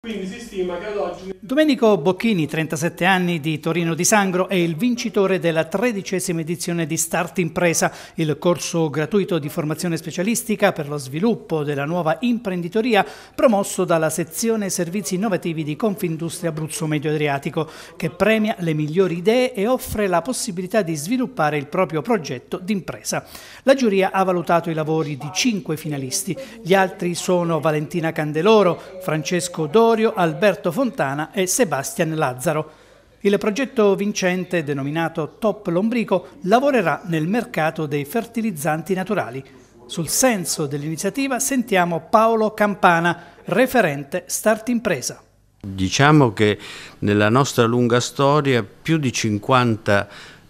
Quindi si stima che ad oggi... Domenico Bocchini, 37 anni, di Torino di Sangro, è il vincitore della tredicesima edizione di Start Impresa, il corso gratuito di formazione specialistica per lo sviluppo della nuova imprenditoria promosso dalla sezione servizi innovativi di Confindustria Abruzzo Medio Adriatico, che premia le migliori idee e offre la possibilità di sviluppare il proprio progetto d'impresa. La giuria ha valutato i lavori di cinque finalisti. Gli altri sono Valentina Candeloro, Francesco Doro, Vittorio Alberto Fontana e Sebastian Lazzaro. Il progetto vincente, denominato Top Lombrico, lavorerà nel mercato dei fertilizzanti naturali. Sul senso dell'iniziativa sentiamo Paolo Campana, referente Start Impresa. Diciamo che nella nostra lunga storia più di 50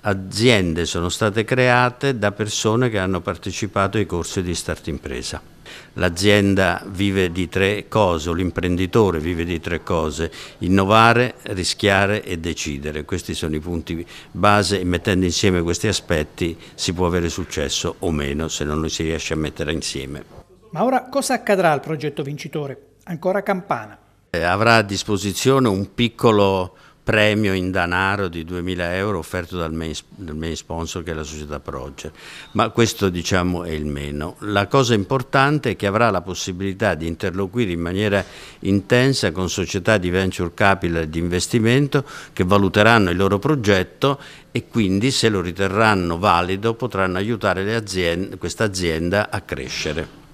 aziende sono state create da persone che hanno partecipato ai corsi di Start Impresa. L'azienda vive di tre cose, o l'imprenditore vive di tre cose, innovare, rischiare e decidere. Questi sono i punti base e mettendo insieme questi aspetti si può avere successo o meno se non lo si riesce a mettere insieme. Ma ora cosa accadrà al progetto vincitore? Ancora Campana. Eh, avrà a disposizione un piccolo premio in danaro di 2000 euro offerto dal main, dal main sponsor che è la società Proger, ma questo diciamo è il meno. La cosa importante è che avrà la possibilità di interloquire in maniera intensa con società di venture capital e di investimento che valuteranno il loro progetto e quindi se lo riterranno valido potranno aiutare questa azienda a crescere.